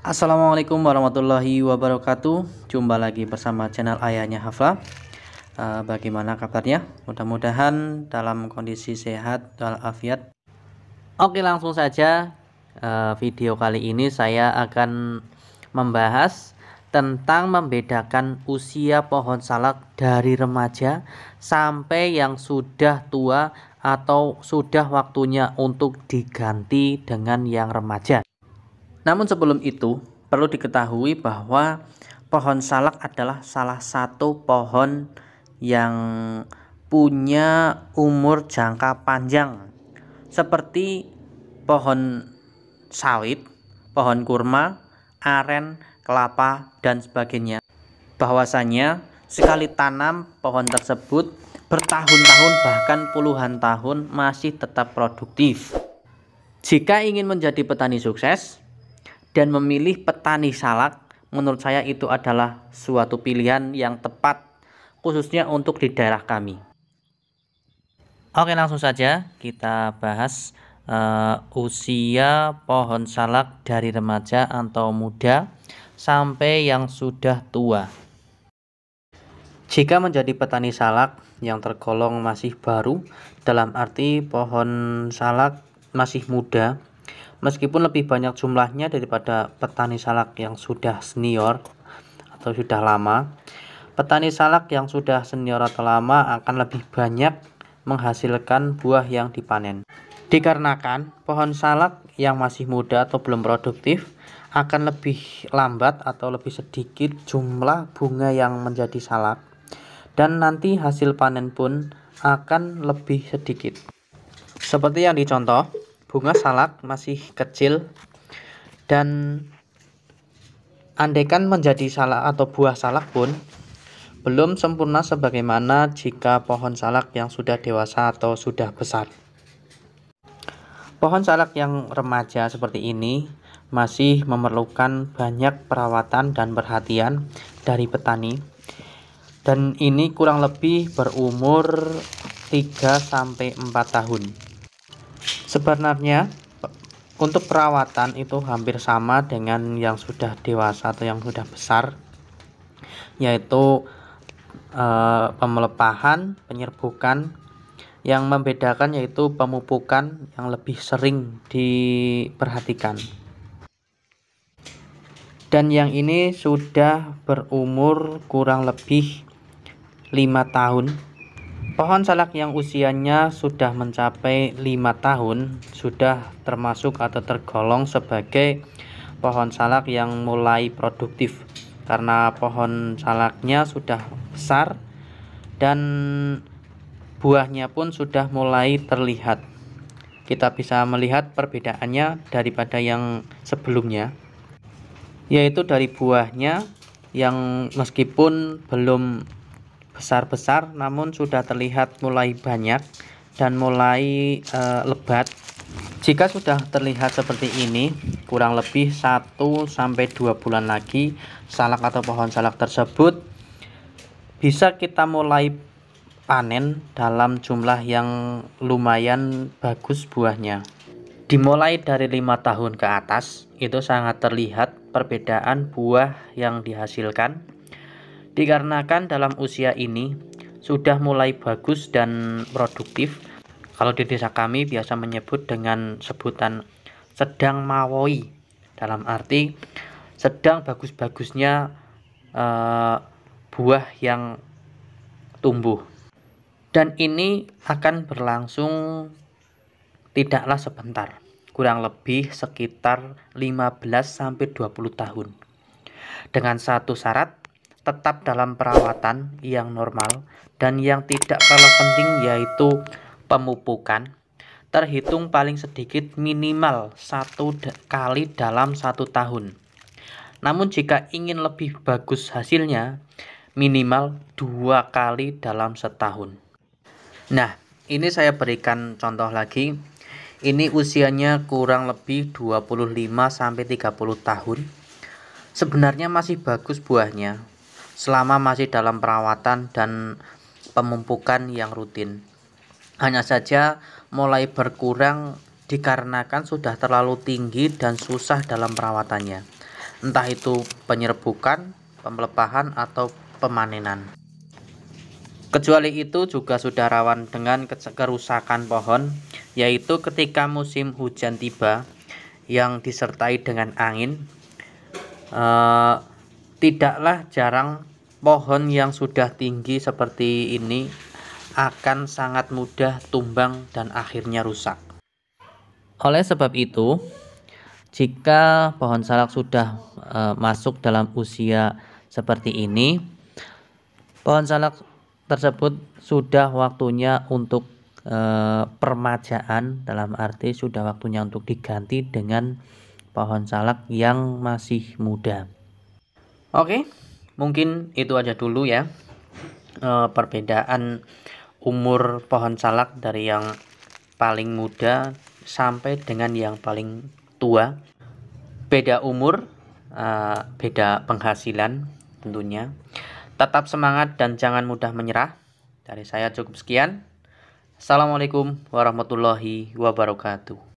Assalamualaikum warahmatullahi wabarakatuh Jumpa lagi bersama channel Ayahnya Hafla eh, Bagaimana kabarnya? Mudah-mudahan dalam kondisi sehat dan afiat Oke langsung saja eh, Video kali ini saya akan membahas tentang membedakan usia pohon salak dari remaja sampai yang sudah tua atau sudah waktunya untuk diganti dengan yang remaja namun sebelum itu, perlu diketahui bahwa pohon salak adalah salah satu pohon yang punya umur jangka panjang. Seperti pohon sawit, pohon kurma, aren, kelapa, dan sebagainya. Bahwasanya sekali tanam pohon tersebut bertahun-tahun bahkan puluhan tahun masih tetap produktif. Jika ingin menjadi petani sukses, dan memilih petani salak menurut saya itu adalah suatu pilihan yang tepat khususnya untuk di daerah kami. Oke langsung saja kita bahas uh, usia pohon salak dari remaja atau muda sampai yang sudah tua. Jika menjadi petani salak yang tergolong masih baru, dalam arti pohon salak masih muda, Meskipun lebih banyak jumlahnya daripada petani salak yang sudah senior atau sudah lama, petani salak yang sudah senior atau lama akan lebih banyak menghasilkan buah yang dipanen. Dikarenakan pohon salak yang masih muda atau belum produktif akan lebih lambat atau lebih sedikit jumlah bunga yang menjadi salak dan nanti hasil panen pun akan lebih sedikit. Seperti yang dicontoh, bunga salak masih kecil dan andekan menjadi salak atau buah salak pun belum sempurna sebagaimana jika pohon salak yang sudah dewasa atau sudah besar. Pohon salak yang remaja seperti ini masih memerlukan banyak perawatan dan perhatian dari petani. Dan ini kurang lebih berumur 3 sampai 4 tahun sebenarnya untuk perawatan itu hampir sama dengan yang sudah dewasa atau yang sudah besar yaitu e, pemelepahan, penyerbukan yang membedakan yaitu pemupukan yang lebih sering diperhatikan. Dan yang ini sudah berumur kurang lebih lima tahun Pohon salak yang usianya sudah mencapai 5 tahun sudah termasuk atau tergolong sebagai pohon salak yang mulai produktif karena pohon salaknya sudah besar dan buahnya pun sudah mulai terlihat kita bisa melihat perbedaannya daripada yang sebelumnya yaitu dari buahnya yang meskipun belum besar-besar namun sudah terlihat mulai banyak dan mulai e, lebat jika sudah terlihat seperti ini kurang lebih 1 2 bulan lagi salak atau pohon salak tersebut bisa kita mulai panen dalam jumlah yang lumayan bagus buahnya dimulai dari lima tahun ke atas itu sangat terlihat perbedaan buah yang dihasilkan Dikarenakan dalam usia ini sudah mulai bagus dan produktif. Kalau di desa kami biasa menyebut dengan sebutan sedang mawoi. Dalam arti sedang bagus-bagusnya e, buah yang tumbuh. Dan ini akan berlangsung tidaklah sebentar kurang lebih sekitar 15 sampai 20 tahun. Dengan satu syarat tetap dalam perawatan yang normal dan yang tidak kalah penting yaitu pemupukan terhitung paling sedikit minimal satu kali dalam satu tahun. Namun jika ingin lebih bagus hasilnya, minimal dua kali dalam setahun. Nah, ini saya berikan contoh lagi. Ini usianya kurang lebih 25 30 tahun. Sebenarnya masih bagus buahnya, selama masih dalam perawatan dan pemumpukan yang rutin. Hanya saja mulai berkurang dikarenakan sudah terlalu tinggi dan susah dalam perawatannya. Entah itu penyerbukan, pemelepahan atau pemanenan. Kecuali itu juga sudah rawan dengan kerusakan pohon, yaitu ketika musim hujan tiba yang disertai dengan angin, eh, Tidaklah jarang pohon yang sudah tinggi seperti ini akan sangat mudah tumbang dan akhirnya rusak. Oleh sebab itu, jika pohon salak sudah e, masuk dalam usia seperti ini, pohon salak tersebut sudah waktunya untuk e, permajaan dalam arti sudah waktunya untuk diganti dengan pohon salak yang masih muda. Oke, mungkin itu aja dulu ya e, perbedaan umur pohon salak dari yang paling muda sampai dengan yang paling tua. Beda umur, e, beda penghasilan tentunya. Tetap semangat dan jangan mudah menyerah. Dari saya cukup sekian. Assalamualaikum warahmatullahi wabarakatuh.